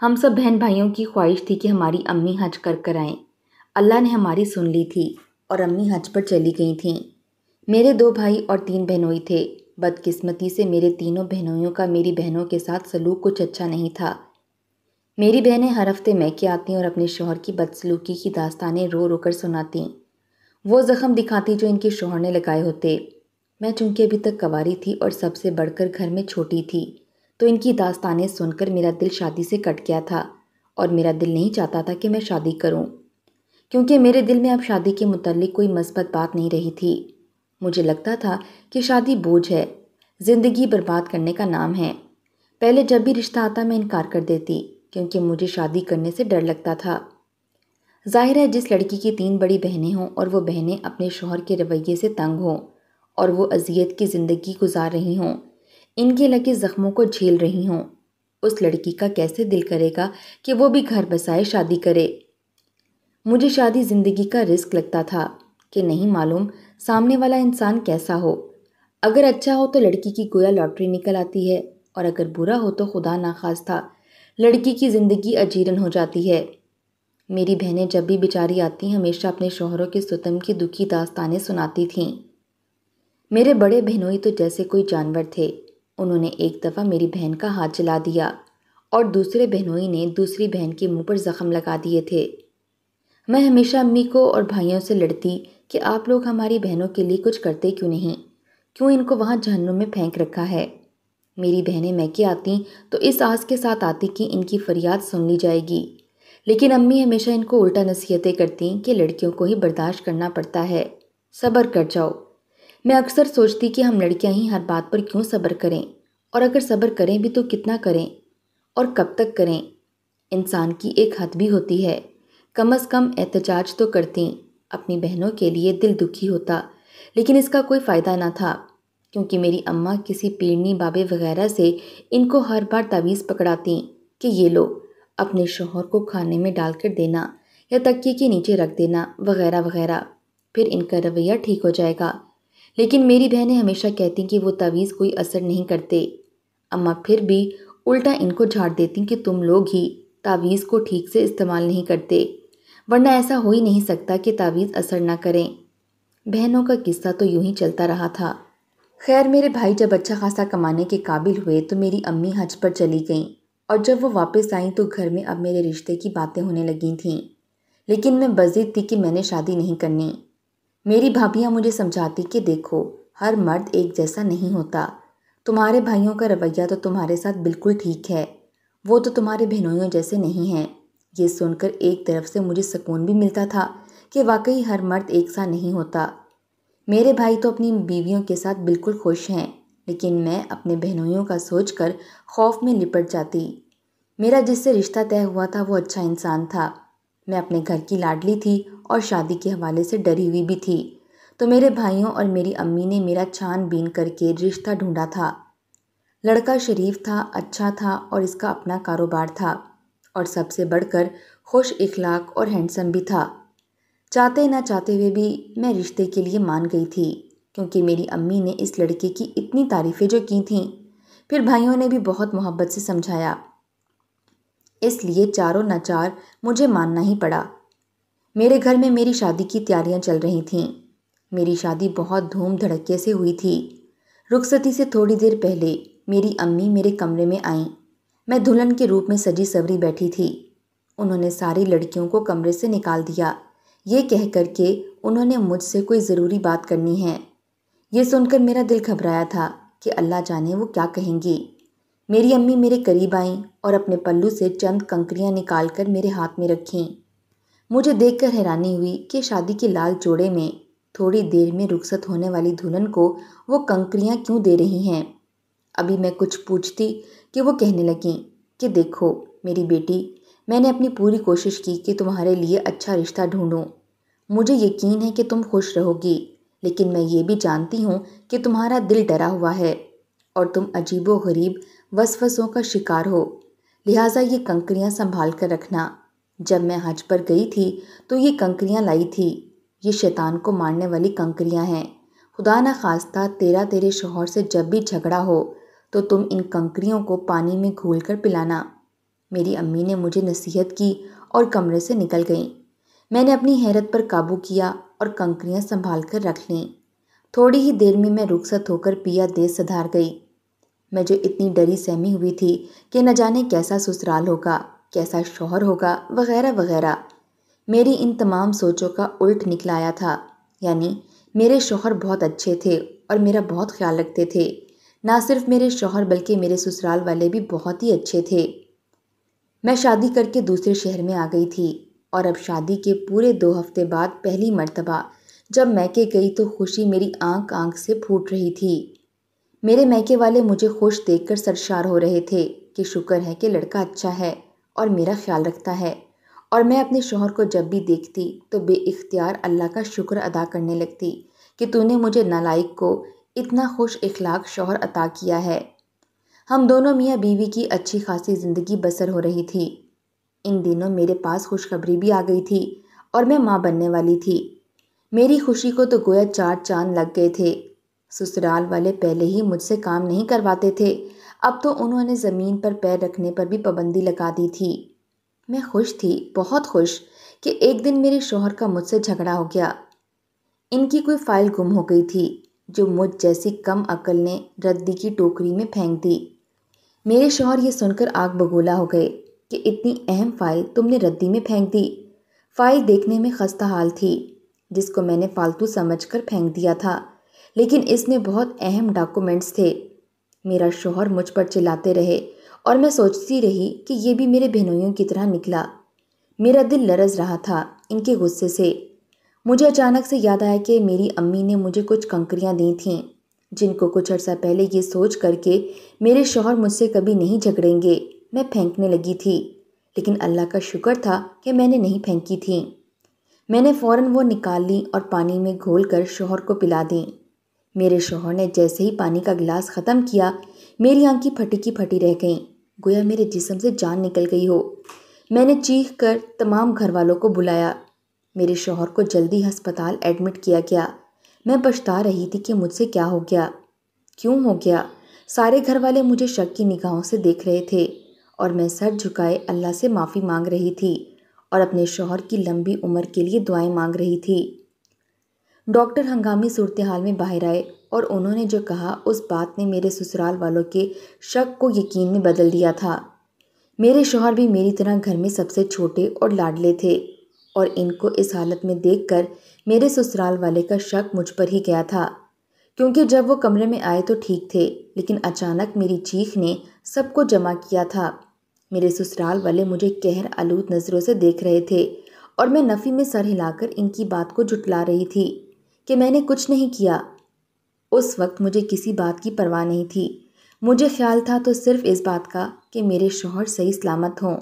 हम सब बहन भाइयों की ख्वाहिश थी कि हमारी अम्मी हज कर कर आएँ अल्लाह ने हमारी सुन ली थी और अम्मी हज पर चली गई थीं मेरे दो भाई और तीन बहनोई थे बदकिस्मती से मेरे तीनों बहनोइयों का मेरी बहनों के साथ सलूक कुछ अच्छा नहीं था मेरी बहनें हर हफ्ते मैके आती और अपने शोहर की बदसलूकी की दास्तानें रो रो कर सुनाती वो ज़ख्म दिखाती जो इनके शोहर ने लगाए होते मैं चूँकि अभी तक कवारी थी और सबसे बढ़कर घर में छोटी थी तो इनकी दास्तानें सुनकर मेरा दिल शादी से कट गया था और मेरा दिल नहीं चाहता था कि मैं शादी करूं क्योंकि मेरे दिल में अब शादी के मुतलिक कोई मस्बत बात नहीं रही थी मुझे लगता था कि शादी बोझ है ज़िंदगी बर्बाद करने का नाम है पहले जब भी रिश्ता आता मैं इनकार कर देती क्योंकि मुझे शादी करने से डर लगता था जाहिर है जिस लड़की की तीन बड़ी बहनें हों और वो बहनें अपने शोहर के रवैये से तंग हों और वो अजियत की ज़िंदगी गुजार रही हों इनके लगे ज़ख्मों को झेल रही हों उस लड़की का कैसे दिल करेगा कि वो भी घर बसाए शादी करे मुझे शादी ज़िंदगी का रिस्क लगता था कि नहीं मालूम सामने वाला इंसान कैसा हो अगर अच्छा हो तो लड़की की गोया लॉटरी निकल आती है और अगर बुरा हो तो खुदा था लड़की की ज़िंदगी अजीरन हो जाती है मेरी बहनें जब भी बेचारी आती हमेशा अपने शोहरों के सुतम की दुखी दास्तानें सुनाती थीं मेरे बड़े बहनोई तो जैसे कोई जानवर थे उन्होंने एक दफ़ा मेरी बहन का हाथ जला दिया और दूसरे बहनोई ने दूसरी बहन के मुंह पर ज़ख़म लगा दिए थे मैं हमेशा अम्मी को और भाइयों से लड़ती कि आप लोग हमारी बहनों के लिए कुछ करते क्यों नहीं क्यों इनको वहाँ जहनों में फेंक रखा है मेरी बहनें मैके आती तो इस आस के साथ आती कि इनकी फरियाद सुन ली जाएगी लेकिन अम्मी हमेशा इनको उल्टा नसीहतें करती कि लड़कियों को ही बर्दाश्त करना पड़ता है सब्र कर जाओ मैं अक्सर सोचती कि हम लड़कियां ही हर बात पर क्यों सब्र करें और अगर सब्र करें भी तो कितना करें और कब तक करें इंसान की एक हद भी होती है कम अज़ कम एहतजाज तो करती अपनी बहनों के लिए दिल दुखी होता लेकिन इसका कोई फ़ायदा ना था क्योंकि मेरी अम्मा किसी पीड़नी बाबे वगैरह से इनको हर बार तावीज़ पकड़ाती कि ये लो अपने शोहर को खाने में डाल कर देना या तकिए के नीचे रख देना वगैरह वगैरह फिर इनका रवैया ठीक हो जाएगा लेकिन मेरी बहनें हमेशा कहती कि वो तावीज़ कोई असर नहीं करते अम्मा फिर भी उल्टा इनको झाड़ देती कि तुम लोग ही तावीज़ को ठीक से इस्तेमाल नहीं करते वरना ऐसा हो ही नहीं सकता कि तावीज़ असर ना करें बहनों का किस्सा तो यूं ही चलता रहा था खैर मेरे भाई जब अच्छा खासा कमाने के काबिल हुए तो मेरी अम्मी हज पर चली गईं और जब वो वापस आईं तो घर में अब मेरे रिश्ते की बातें होने लगी थीं लेकिन मैं बजीद थी कि मैंने शादी नहीं करनी मेरी भाभियाँ मुझे समझाती कि देखो हर मर्द एक जैसा नहीं होता तुम्हारे भाइयों का रवैया तो तुम्हारे साथ बिल्कुल ठीक है वो तो तुम्हारे बहनोइयों जैसे नहीं हैं ये सुनकर एक तरफ से मुझे सुकून भी मिलता था कि वाकई हर मर्द एक सा नहीं होता मेरे भाई तो अपनी बीवियों के साथ बिल्कुल खुश हैं लेकिन मैं अपने बहनोइयों का सोचकर खौफ में लिपट जाती मेरा जिससे रिश्ता तय हुआ था वो अच्छा इंसान था मैं अपने घर की लाडली थी और शादी के हवाले से डरी हुई भी थी तो मेरे भाइयों और मेरी अम्मी ने मेरा छानबीन करके रिश्ता ढूंढा था लड़का शरीफ था अच्छा था और इसका अपना कारोबार था और सबसे बढ़कर खुश इखलाक और हैंडसम भी था चाहते ना चाहते हुए भी मैं रिश्ते के लिए मान गई थी क्योंकि मेरी अम्मी ने इस लड़के की इतनी तारीफ़ें जो की थीं फिर भाइयों ने भी बहुत मोहब्बत से समझाया इसलिए चारों नचार मुझे मानना ही पड़ा मेरे घर में मेरी शादी की तैयारियां चल रही थीं मेरी शादी बहुत धूम धड़के से हुई थी रुखसती से थोड़ी देर पहले मेरी अम्मी मेरे कमरे में आईं मैं दुल्हन के रूप में सजी सवरी बैठी थी उन्होंने सारी लड़कियों को कमरे से निकाल दिया ये कहकर के उन्होंने मुझसे कोई ज़रूरी बात करनी है ये सुनकर मेरा दिल घबराया था कि अल्लाह जाने वो क्या कहेंगी मेरी अम्मी मेरे करीब आईं और अपने पल्लू से चंद कंकरियाँ निकाल कर मेरे हाथ में रखीं मुझे देखकर हैरानी हुई कि शादी के लाल जोड़े में थोड़ी देर में रुखसत होने वाली दुल्हन को वो कंकरियाँ क्यों दे रही हैं अभी मैं कुछ पूछती कि वो कहने लगी कि देखो मेरी बेटी मैंने अपनी पूरी कोशिश की कि तुम्हारे लिए अच्छा रिश्ता ढूंढूं। मुझे यकीन है कि तुम खुश रहोगी लेकिन मैं ये भी जानती हूँ कि तुम्हारा दिल डरा हुआ है और तुम अजीबो गरीब वसवसों का शिकार हो लिहाजा ये कंकरियाँ संभाल कर रखना जब मैं हज पर गई थी तो ये कंकरियाँ लाई थी ये शैतान को मारने वाली कंकरियाँ हैं खुदा न खास्ता तेरा तेरे शोहर से जब भी झगड़ा हो तो तुम इन कंकरियों को पानी में घोल कर पिलाना मेरी अम्मी ने मुझे नसीहत की और कमरे से निकल गई मैंने अपनी हैरत पर काबू किया और कंकरियाँ संभाल कर रख लीं थोड़ी ही देर में मैं रुखसत होकर पिया देश सधार गई मैं जो इतनी डरी सहमी हुई थी कि न जाने कैसा ससुराल होगा कैसा शोहर होगा वगैरह वगैरह मेरी इन तमाम सोचों का उल्ट निकल आया था यानी मेरे शोहर बहुत अच्छे थे और मेरा बहुत ख्याल रखते थे ना सिर्फ मेरे शोहर बल्कि मेरे ससुराल वाले भी बहुत ही अच्छे थे मैं शादी करके दूसरे शहर में आ गई थी और अब शादी के पूरे दो हफ्ते बाद पहली मरतबा जब मैके गई तो खुशी मेरी आंख आंख से फूट रही थी मेरे मैके वाले मुझे खुश देखकर सरशार हो रहे थे कि शुक्र है कि लड़का अच्छा है और मेरा ख्याल रखता है और मैं अपने शोहर को जब भी देखती तो बेख्तियार अल्लाह का शुक्र अदा करने लगती कि तूने मुझे नालायक को इतना खुश इखलाक शोहर अता किया है हम दोनों मियाँ बीवी की अच्छी खासी ज़िंदगी बसर हो रही थी इन दिनों मेरे पास खुशखबरी भी आ गई थी और मैं माँ बनने वाली थी मेरी खुशी को तो गोया चार चांद लग गए थे ससुराल वाले पहले ही मुझसे काम नहीं करवाते थे अब तो उन्होंने ज़मीन पर पैर रखने पर भी पाबंदी लगा दी थी मैं खुश थी बहुत खुश कि एक दिन मेरे शोहर का मुझसे झगड़ा हो गया इनकी कोई फाइल गुम हो गई थी जो मुझ जैसी कम अकल ने रद्दी की टोकरी में फेंक दी मेरे शोहर ये सुनकर आग बगोला हो गए कि इतनी अहम फाइल तुमने रद्दी में फेंक दी फाइल देखने में खस्ता हाल थी जिसको मैंने फालतू समझकर फेंक दिया था लेकिन इसमें बहुत अहम डॉक्यूमेंट्स थे मेरा शोहर मुझ पर चिल्लाते रहे और मैं सोचती रही कि ये भी मेरे बहनोइयों की तरह निकला मेरा दिल लरज रहा था इनके गुस्से से मुझे अचानक से याद आया कि मेरी अम्मी ने मुझे कुछ कंकरियाँ दी थीं जिनको कुछ अर्सा पहले ये सोच करके मेरे शोहर मुझसे कभी नहीं झगड़ेंगे मैं फेंकने लगी थी लेकिन अल्लाह का शुक्र था कि मैंने नहीं फेंकी थी मैंने फ़ौर वो निकाल ली और पानी में घोल कर शोहर को पिला दी मेरे शोहर ने जैसे ही पानी का गिलास ख़त्म किया मेरी आंखें फटी की फटी रह गईं गोया मेरे जिसम से जान निकल गई हो मैंने चीख कर तमाम घर वालों को बुलाया मेरे शोहर को जल्दी हस्पताल एडमिट किया गया मैं पछता रही थी कि मुझसे क्या हो गया क्यों हो गया सारे घर वाले मुझे शक की निगाहों से देख रहे थे और मैं सर झुकाए अल्लाह से माफ़ी मांग रही थी और अपने शोहर की लंबी उम्र के लिए दुआएं मांग रही थी डॉक्टर हंगामी सूरत हाल में बाहर आए और उन्होंने जो कहा उस बात ने मेरे ससुराल वालों के शक को यकीन में बदल दिया था मेरे शोहर भी मेरी तरह घर में सबसे छोटे और लाडले थे और इनको इस हालत में देखकर मेरे ससुराल वाले का शक मुझ पर ही गया था क्योंकि जब वो कमरे में आए तो ठीक थे लेकिन अचानक मेरी चीख ने सबको जमा किया था मेरे ससुराल वाले मुझे कहर आलूद नज़रों से देख रहे थे और मैं नफ़ी में सर हिलाकर इनकी बात को जुटला रही थी कि मैंने कुछ नहीं किया उस वक्त मुझे किसी बात की परवाह नहीं थी मुझे ख्याल था तो सिर्फ इस बात का कि मेरे शोहर सही सलामत हों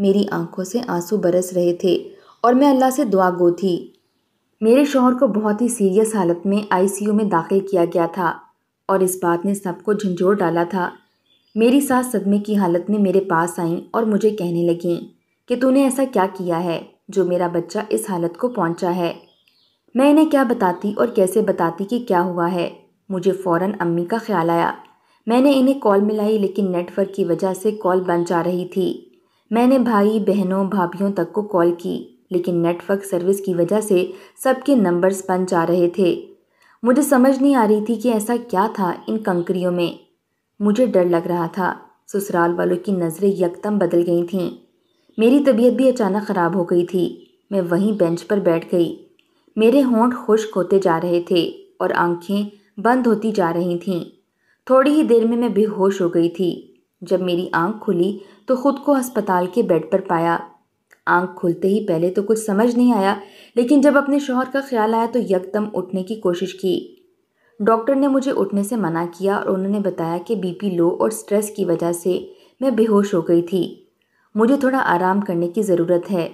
मेरी आंखों से आंसू बरस रहे थे और मैं अल्लाह से दुआ गो थी मेरे शोहर को बहुत ही सीरियस हालत में आईसीयू में दाखिल किया गया था और इस बात ने सबको झंझोर डाला था मेरी सास सदमे की हालत में मेरे पास आईं और मुझे कहने लगीं कि तूने ऐसा क्या किया है जो मेरा बच्चा इस हालत को पहुंचा है मैं इन्हें क्या बताती और कैसे बताती कि क्या हुआ है मुझे फ़ौर अम्मी का ख्याल आया मैंने इन्हें कॉल मिलाई लेकिन नेटवर्क की वजह से कॉल बन जा रही थी मैंने भाई बहनों भाभीियों तक को कॉल की लेकिन नेटवर्क सर्विस की वजह से सबके नंबर्स बन जा रहे थे मुझे समझ नहीं आ रही थी कि ऐसा क्या था इन कंकरियों में मुझे डर लग रहा था ससुराल वालों की नज़रें यकदम बदल गई थीं मेरी तबीयत भी अचानक ख़राब हो गई थी मैं वहीं बेंच पर बैठ गई मेरे होंठ खुश्क होते जा रहे थे और आंखें बंद होती जा रही थीं थोड़ी ही देर में मैं बेहोश हो गई थी जब मेरी आंख खुली तो खुद को अस्पताल के बेड पर पाया आंख खुलते ही पहले तो कुछ समझ नहीं आया लेकिन जब अपने शोहर का ख्याल आया तो यकदम उठने की कोशिश की डॉक्टर ने मुझे उठने से मना किया और उन्होंने बताया कि बीपी लो और स्ट्रेस की वजह से मैं बेहोश हो गई थी मुझे थोड़ा आराम करने की ज़रूरत है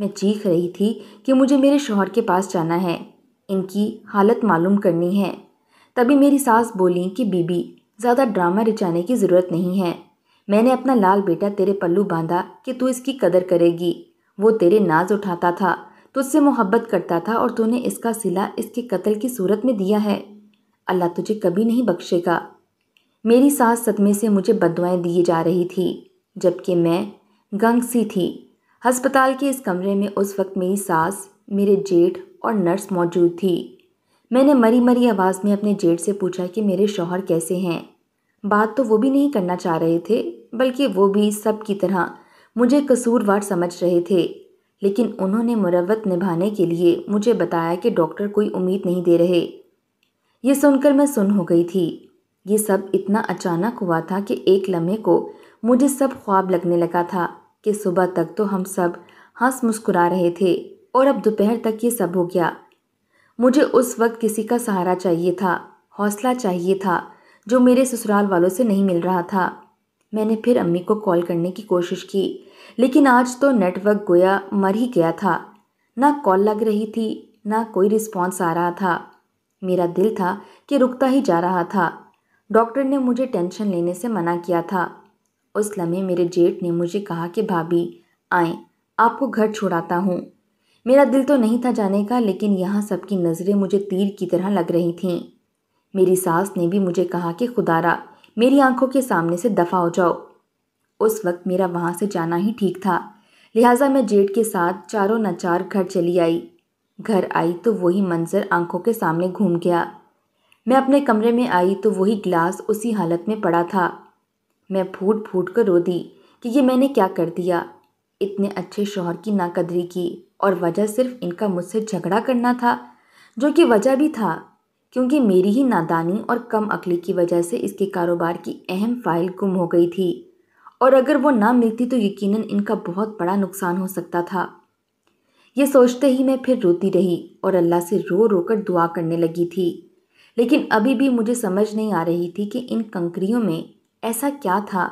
मैं चीख रही थी कि मुझे मेरे शोहर के पास जाना है इनकी हालत मालूम करनी है तभी मेरी सास बोली कि बीबी ज़्यादा ड्रामा रिचाने की ज़रूरत नहीं है मैंने अपना लाल बेटा तेरे पल्लू बांधा कि तू इसकी कदर करेगी वो तेरे नाज उठाता था तुझसे मोहब्बत करता था और तूने इसका सिला इसके कत्ल की सूरत में दिया है अल्लाह तुझे कभी नहीं बख्शेगा मेरी सास सदमे से मुझे बदवाएँ दिए जा रही थी जबकि मैं गंग सी थी अस्पताल के इस कमरे में उस वक्त मेरी सास मेरे जेठ और नर्स मौजूद थी मैंने मरी मरी आवाज़ में अपने जेठ से पूछा कि मेरे शौहर कैसे हैं बात तो वो भी नहीं करना चाह रहे थे बल्कि वो भी सब की तरह मुझे कसूरवार समझ रहे थे लेकिन उन्होंने मुरवत निभाने के लिए मुझे बताया कि डॉक्टर कोई उम्मीद नहीं दे रहे ये सुनकर मैं सुन हो गई थी ये सब इतना अचानक हुआ था कि एक लम्हे को मुझे सब ख्वाब लगने लगा था कि सुबह तक तो हम सब हंस मुस्कुरा रहे थे और अब दोपहर तक ये सब हो गया मुझे उस वक्त किसी का सहारा चाहिए था हौसला चाहिए था जो मेरे ससुराल वालों से नहीं मिल रहा था मैंने फिर अम्मी को कॉल करने की कोशिश की लेकिन आज तो नेटवर्क गोया मर ही गया था ना कॉल लग रही थी ना कोई रिस्पॉन्स आ रहा था मेरा दिल था कि रुकता ही जा रहा था डॉक्टर ने मुझे टेंशन लेने से मना किया था उस लम्हे मेरे जेठ ने मुझे कहा कि भाभी आए आपको घर छोड़ाता हूँ मेरा दिल तो नहीं था जाने का लेकिन यहाँ सबकी नज़रें मुझे तीर की तरह लग रही थीं मेरी सास ने भी मुझे कहा कि खुदारा मेरी आंखों के सामने से दफ़ा हो जाओ उस वक्त मेरा वहाँ से जाना ही ठीक था लिहाजा मैं जेठ के साथ चारों नचार घर चली आई घर आई तो वही मंजर आंखों के सामने घूम गया मैं अपने कमरे में आई तो वही गिलास उसी हालत में पड़ा था मैं फूट फूट कर रो दी कि ये मैंने क्या कर दिया इतने अच्छे शोहर की नाकदरी की और वजह सिर्फ इनका मुझसे झगड़ा करना था जो कि वजह भी था क्योंकि मेरी ही नादानी और कम अकली की वजह से इसके कारोबार की अहम फाइल गुम हो गई थी और अगर वो ना मिलती तो यकीनन इनका बहुत बड़ा नुकसान हो सकता था ये सोचते ही मैं फिर रोती रही और अल्लाह से रो रो कर दुआ करने लगी थी लेकिन अभी भी मुझे समझ नहीं आ रही थी कि इन कंकरियों में ऐसा क्या था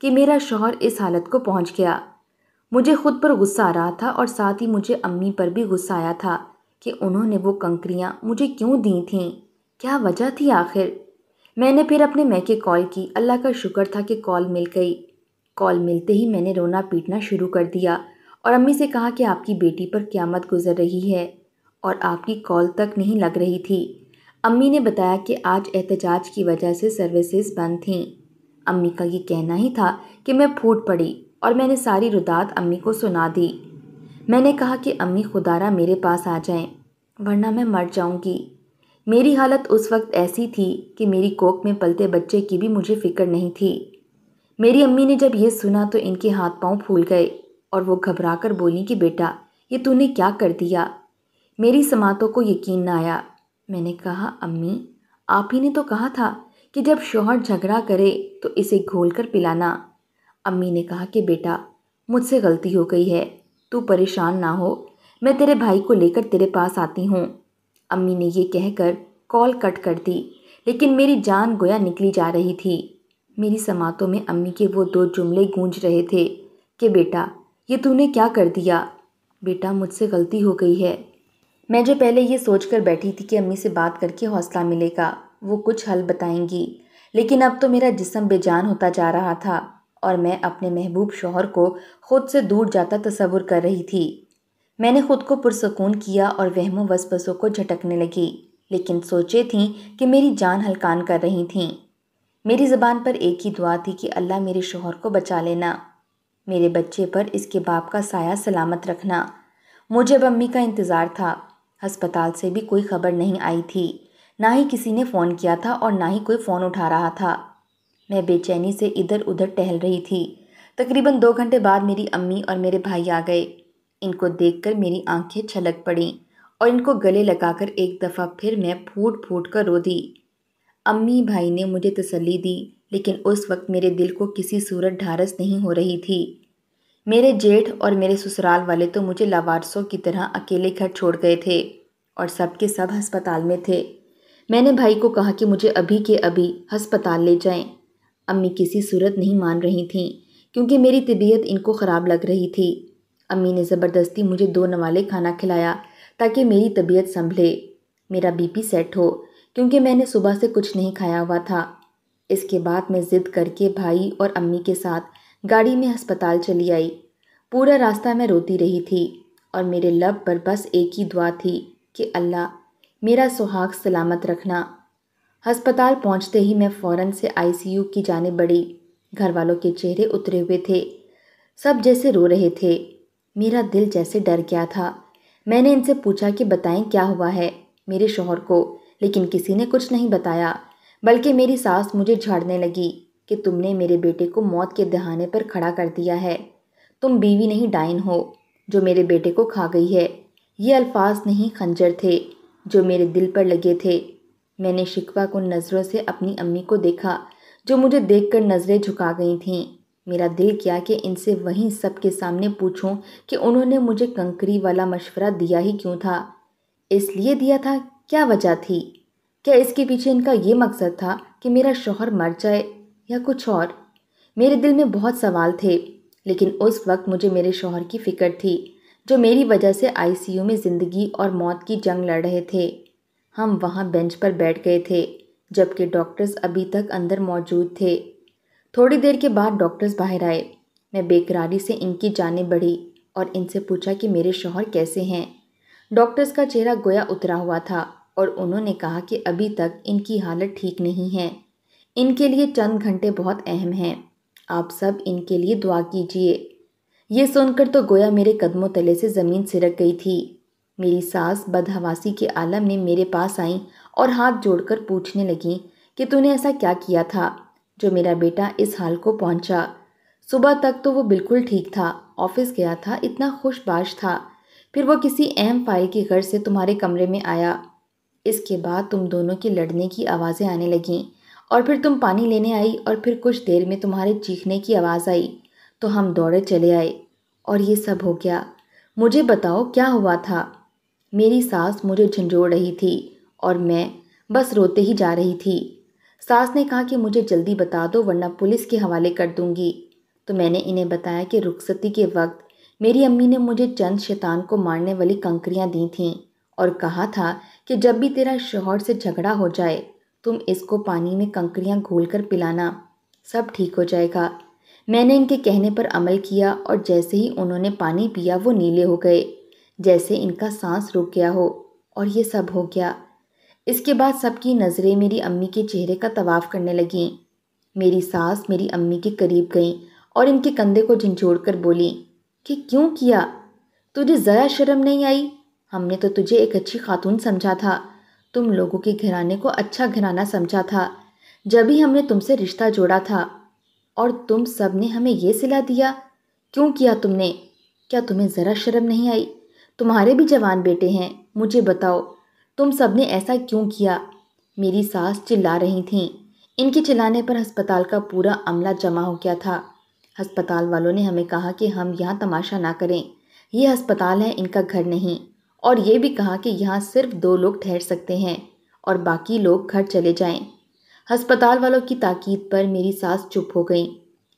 कि मेरा शोहर इस हालत को पहुंच गया मुझे खुद पर गुस्सा आ रहा था और साथ ही मुझे अम्मी पर भी गुस्सा आया था कि उन्होंने वो कंकरियाँ मुझे क्यों दी थीं क्या वजह थी आखिर मैंने फिर अपने मैके कॉल की अल्लाह का शुक्र था कि कॉल मिल गई कॉल मिलते ही मैंने रोना पीटना शुरू कर दिया और अम्मी से कहा कि आपकी बेटी पर क्यामत गुजर रही है और आपकी कॉल तक नहीं लग रही थी अम्मी ने बताया कि आज एहतजाज की वजह से सर्विसेज बंद थीं अम्मी का ये कहना ही था कि मैं फूट पड़ी और मैंने सारी रुदात अम्मी को सुना दी मैंने कहा कि अम्मी खुदारा मेरे पास आ जाएं वरना मैं मर जाऊंगी मेरी हालत उस वक्त ऐसी थी कि मेरी कोक में पलते बच्चे की भी मुझे फ़िक्र नहीं थी मेरी अम्मी ने जब यह सुना तो इनके हाथ पांव फूल गए और वो घबरा कर बोली कि बेटा ये तूने क्या कर दिया मेरी समातों को यकीन ना आया मैंने कहा अम्मी आप ही ने तो कहा था कि जब शोहर झगड़ा करे तो इसे घोल कर पिलाना अम्मी ने कहा कि बेटा मुझसे गलती हो गई है तू परेशान ना हो मैं तेरे भाई को लेकर तेरे पास आती हूँ अम्मी ने ये कहकर कॉल कट कर दी लेकिन मेरी जान गोया निकली जा रही थी मेरी समातों में अम्मी के वो दो जुमले गूंज रहे थे कि बेटा ये तूने क्या कर दिया बेटा मुझसे गलती हो गई है मैं जो पहले ये सोच कर बैठी थी कि अम्मी से बात करके हौसला मिलेगा वो कुछ हल बताएंगी लेकिन अब तो मेरा जिसम बेजान होता जा रहा था और मैं अपने महबूब शोहर को ख़ुद से दूर जाता तस्वुर कर रही थी मैंने ख़ुद को पुरसकून किया और वहमो वसपसों को झटकने लगी लेकिन सोचे थी कि मेरी जान हलकान कर रही थी मेरी ज़बान पर एक ही दुआ थी कि अल्लाह मेरे शोहर को बचा लेना मेरे बच्चे पर इसके बाप का साया सलामत रखना मुझे अब अम्मी का इंतज़ार था हस्पताल से भी कोई ख़बर नहीं आई थी ना ही किसी ने फ़ोन किया था और ना ही कोई फ़ोन उठा रहा था मैं बेचैनी से इधर उधर टहल रही थी तकरीबन दो घंटे बाद मेरी अम्मी और मेरे भाई आ गए इनको देखकर मेरी आंखें छलक पड़ी और इनको गले लगाकर एक दफ़ा फिर मैं फूट फूट कर रो दी अम्मी भाई ने मुझे तसल्ली दी लेकिन उस वक्त मेरे दिल को किसी सूरत ढारस नहीं हो रही थी मेरे जेठ और मेरे ससुराल वाले तो मुझे लावारसों की तरह अकेले घर छोड़ गए थे और सबके सब अस्पताल में थे मैंने भाई को कहा कि मुझे अभी के अभी हस्पताल ले जाएं। अम्मी किसी सूरत नहीं मान रही थीं क्योंकि मेरी तबीयत इनको ख़राब लग रही थी अम्मी ने ज़बरदस्ती मुझे दो नवाले खाना खिलाया ताकि मेरी तबीयत संभले मेरा बीपी सेट हो क्योंकि मैंने सुबह से कुछ नहीं खाया हुआ था इसके बाद मैं ज़िद करके भाई और अम्मी के साथ गाड़ी में अस्पताल चली आई पूरा रास्ता मैं रोती रही थी और मेरे लब पर बस एक ही दुआ थी कि अल्लाह मेरा सुहाग सलामत रखना अस्पताल पहुंचते ही मैं फ़ौरन से आईसीयू की जाने बढ़ी घर वालों के चेहरे उतरे हुए थे सब जैसे रो रहे थे मेरा दिल जैसे डर गया था मैंने इनसे पूछा कि बताएं क्या हुआ है मेरे शोहर को लेकिन किसी ने कुछ नहीं बताया बल्कि मेरी सास मुझे झाड़ने लगी कि तुमने मेरे बेटे को मौत के दहाने पर खड़ा कर दिया है तुम बीवी नहीं डाइन हो जो मेरे बेटे को खा गई है ये अल्फाज नहीं खंजर थे जो मेरे दिल पर लगे थे मैंने शिकवा को नज़रों से अपनी अम्मी को देखा जो मुझे देखकर नज़रें झुका गई थीं मेरा दिल किया कि इनसे वहीं सबके सामने पूछूं कि उन्होंने मुझे कंकरी वाला मशवरा दिया ही क्यों था इसलिए दिया था क्या वजह थी क्या इसके पीछे इनका ये मकसद था कि मेरा शोहर मर जाए या कुछ और मेरे दिल में बहुत सवाल थे लेकिन उस वक्त मुझे मेरे शोहर की फ़िक्र थी जो मेरी वजह से आईसीयू में ज़िंदगी और मौत की जंग लड़ रहे थे हम वहाँ बेंच पर बैठ गए थे जबकि डॉक्टर्स अभी तक अंदर मौजूद थे थोड़ी देर के बाद डॉक्टर्स बाहर आए मैं बेकरारी से इनकी जाने बढ़ी और इनसे पूछा कि मेरे शोहर कैसे हैं डॉक्टर्स का चेहरा गोया उतरा हुआ था और उन्होंने कहा कि अभी तक इनकी हालत ठीक नहीं है इनके लिए चंद घंटे बहुत अहम हैं आप सब इनके लिए दुआ कीजिए ये सुनकर तो गोया मेरे कदमों तले से ज़मीन सिरक गई थी मेरी सास बदहवासी के आलम में मेरे पास आई और हाथ जोड़कर पूछने लगी कि तूने ऐसा क्या किया था जो मेरा बेटा इस हाल को पहुंचा। सुबह तक तो वो बिल्कुल ठीक था ऑफिस गया था इतना खुशबाश था फिर वो किसी अहम फाइल की गर्ज से तुम्हारे कमरे में आया इसके बाद तुम दोनों के लड़ने की आवाज़ें आने लगीं और फिर तुम पानी लेने आई और फिर कुछ देर में तुम्हारे चीखने की आवाज़ आई तो हम दौड़े चले आए और ये सब हो गया मुझे बताओ क्या हुआ था मेरी सास मुझे झंझोड़ रही थी और मैं बस रोते ही जा रही थी सास ने कहा कि मुझे जल्दी बता दो वरना पुलिस के हवाले कर दूंगी तो मैंने इन्हें बताया कि रुखसती के वक्त मेरी अम्मी ने मुझे चंद शैतान को मारने वाली कंकरियाँ दी थीं और कहा था कि जब भी तेरा शोहर से झगड़ा हो जाए तुम इसको पानी में कंकरियाँ घोल कर पिलाना सब ठीक हो जाएगा मैंने इनके कहने पर अमल किया और जैसे ही उन्होंने पानी पिया वो नीले हो गए जैसे इनका सांस रुक गया हो और ये सब हो गया इसके बाद सबकी नज़रें मेरी अम्मी के चेहरे का तवाफ़ करने लगीं मेरी सास मेरी अम्मी के करीब गईं और इनके कंधे को झंझोड़ कर बोली कि क्यों किया तुझे ज़रा शर्म नहीं आई हमने तो तुझे एक अच्छी खातून समझा था तुम लोगों के घराने को अच्छा घराना समझा था जब ही हमने तुमसे रिश्ता जोड़ा था और तुम सब ने हमें यह सिला दिया क्यों किया तुमने क्या तुम्हें ज़रा शर्म नहीं आई तुम्हारे भी जवान बेटे हैं मुझे बताओ तुम सब ने ऐसा क्यों किया मेरी सास चिल्ला रही थीं इनके चिल्लाने पर अस्पताल का पूरा अमला जमा हो गया था अस्पताल वालों ने हमें कहा कि हम यहाँ तमाशा ना करें ये अस्पताल है इनका घर नहीं और ये भी कहा कि यहाँ सिर्फ दो लोग ठहर सकते हैं और बाकी लोग घर चले जाएं। अस्पताल वालों की ताकीद पर मेरी सास चुप हो गई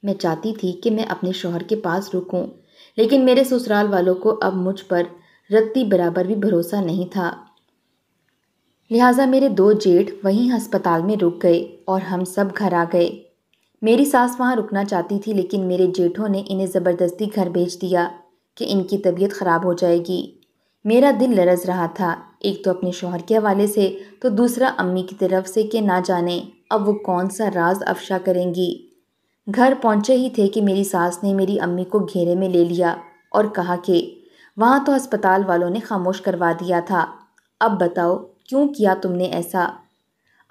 मैं चाहती थी कि मैं अपने शोहर के पास रुकूं, लेकिन मेरे ससुराल वालों को अब मुझ पर रत्ती बराबर भी भरोसा नहीं था लिहाजा मेरे दो जेठ वहीं अस्पताल में रुक गए और हम सब घर आ गए मेरी सास वहाँ रुकना चाहती थी लेकिन मेरे जेठों ने इन्हें ज़बरदस्ती घर भेज दिया कि इनकी तबीयत ख़राब हो जाएगी मेरा दिल लरज रहा था एक तो अपने शोहर के हवाले से तो दूसरा अम्मी की तरफ से कि ना जाने अब वो कौन सा राज अफशा करेंगी घर पहुंचे ही थे कि मेरी सास ने मेरी अम्मी को घेरे में ले लिया और कहा कि वहाँ तो अस्पताल वालों ने खामोश करवा दिया था अब बताओ क्यों किया तुमने ऐसा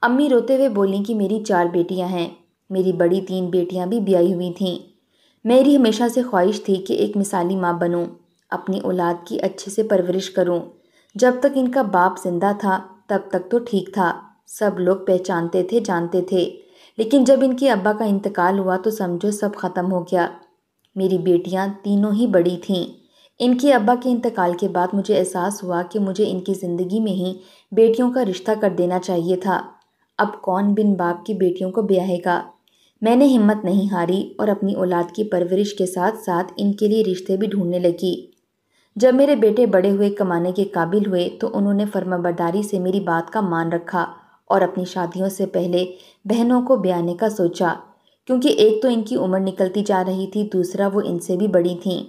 अम्मी रोते हुए बोली कि मेरी चार बेटियाँ हैं मेरी बड़ी तीन बेटियाँ भी ब्याई हुई थीं मेरी हमेशा से ख्वाहिश थी कि एक मिसाली माँ बनूँ अपनी औलाद की अच्छे से परवरिश करूँ जब तक इनका बाप जिंदा था तब तक तो ठीक था सब लोग पहचानते थे जानते थे लेकिन जब इनके अब्बा का इंतकाल हुआ तो समझो सब ख़त्म हो गया मेरी बेटियां तीनों ही बड़ी थीं इनके अब्बा के इंतकाल के बाद मुझे एहसास हुआ कि मुझे इनकी ज़िंदगी में ही बेटियों का रिश्ता कर देना चाहिए था अब कौन बिन बाप की बेटियों को ब्याहेगा मैंने हिम्मत नहीं हारी और अपनी औलाद की परवरिश के साथ साथ इनके लिए रिश्ते भी ढूंढने लगी जब मेरे बेटे बड़े हुए कमाने के काबिल हुए तो उन्होंने फर्माबरदारी से मेरी बात का मान रखा और अपनी शादियों से पहले बहनों को ब्याने का सोचा क्योंकि एक तो इनकी उम्र निकलती जा रही थी दूसरा वो इनसे भी बड़ी थीं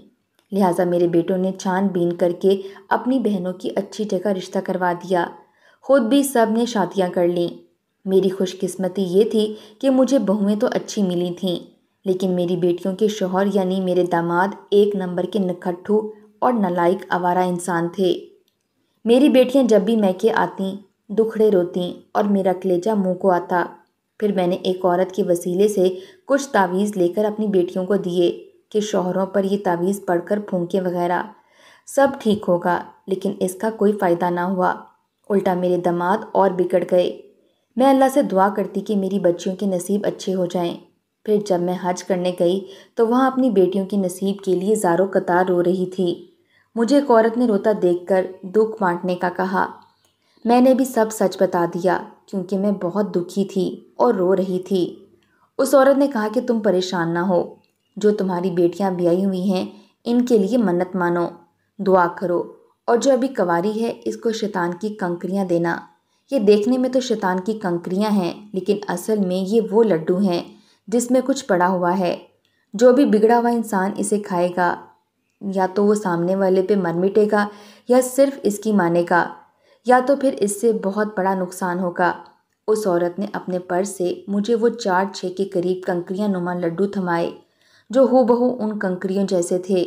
लिहाजा मेरे बेटों ने छान बीन करके अपनी बहनों की अच्छी जगह रिश्ता करवा दिया खुद भी सब ने शादियाँ कर लीं मेरी खुशकिस्मती ये थी कि मुझे बहुएँ तो अच्छी मिली थीं लेकिन मेरी बेटियों के शोहर यानी मेरे दामाद एक नंबर के नखट्ठू और नलायक आवारा इंसान थे मेरी बेटियाँ जब भी मैके आती दुखड़े रोती और मेरा कलेजा मुंह को आता फिर मैंने एक औरत के वसीले से कुछ तावीज़ लेकर अपनी बेटियों को दिए कि शोहरों पर ये तावीज़ पढ़कर फूंके वगैरह सब ठीक होगा लेकिन इसका कोई फ़ायदा ना हुआ उल्टा मेरे दमाद और बिगड़ गए मैं अल्लाह से दुआ करती कि मेरी बच्चियों के नसीब अच्छे हो जाएं। फिर जब मैं हज करने गई तो वहाँ अपनी बेटियों के नसीब के लिए जारो कतार रो रही थी मुझे एक औरत ने रोता देखकर दुख बांटने का कहा मैंने भी सब सच बता दिया क्योंकि मैं बहुत दुखी थी और रो रही थी उस औरत ने कहा कि तुम परेशान ना हो जो तुम्हारी बेटियां ब्याई हुई हैं इनके लिए मन्नत मानो दुआ करो और जो अभी कवारी है इसको शैतान की कंकरियां देना ये देखने में तो शैतान की कंकरियां हैं लेकिन असल में ये वो लड्डू हैं जिसमें कुछ पड़ा हुआ है जो भी बिगड़ा हुआ इंसान इसे खाएगा या तो वो सामने वाले पे मन मिटेगा या सिर्फ इसकी मानेगा या तो फिर इससे बहुत बड़ा नुकसान होगा उस औरत ने अपने पर से मुझे वो चार छः के करीब कंकरियाँ नुमा लड्डू थमाए जो हो बहू उन कंकरियों जैसे थे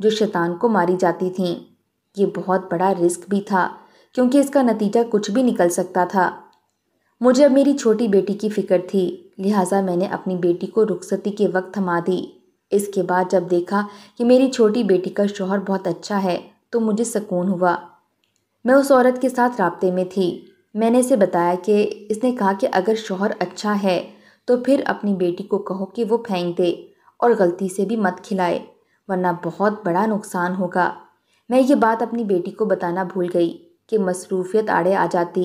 जो शैतान को मारी जाती थीं ये बहुत बड़ा रिस्क भी था क्योंकि इसका नतीजा कुछ भी निकल सकता था मुझे अब मेरी छोटी बेटी की फ़िक्र थी लिहाजा मैंने अपनी बेटी को रुखसती के वक्त थमा दी इसके बाद जब देखा कि मेरी छोटी बेटी का शोहर बहुत अच्छा है तो मुझे सकून हुआ मैं उस औरत के साथ रबते में थी मैंने इसे बताया कि इसने कहा कि अगर शोहर अच्छा है तो फिर अपनी बेटी को कहो कि वो फेंक दे और गलती से भी मत खिलाए वरना बहुत बड़ा नुकसान होगा मैं ये बात अपनी बेटी को बताना भूल गई कि मसरूफियत आड़े आ जाती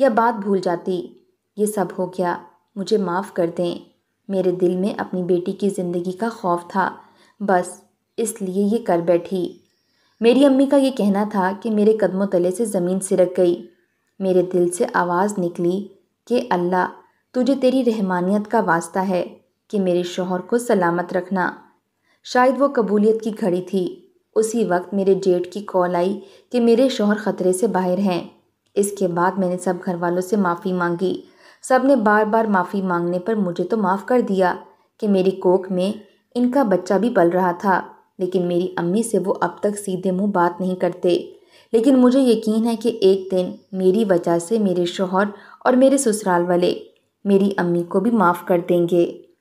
या बात भूल जाती ये सब हो गया मुझे माफ़ कर दें मेरे दिल में अपनी बेटी की ज़िंदगी का खौफ था बस इसलिए ये कर बैठी मेरी अम्मी का ये कहना था कि मेरे कदमों तले से ज़मीन सिरक गई मेरे दिल से आवाज़ निकली कि अल्लाह तुझे तेरी रहमानियत का वास्ता है कि मेरे शोहर को सलामत रखना शायद वो कबूलियत की घड़ी थी उसी वक्त मेरे जेठ की कॉल आई कि मेरे शोहर ख़तरे से बाहर हैं इसके बाद मैंने सब घर वालों से माफ़ी मांगी सब ने बार बार माफ़ी मांगने पर मुझे तो माफ़ कर दिया कि मेरी कोख में इनका बच्चा भी पल रहा था लेकिन मेरी अम्मी से वो अब तक सीधे मुंह बात नहीं करते लेकिन मुझे यकीन है कि एक दिन मेरी वजह से मेरे शोहर और मेरे ससुराल वाले मेरी अम्मी को भी माफ़ कर देंगे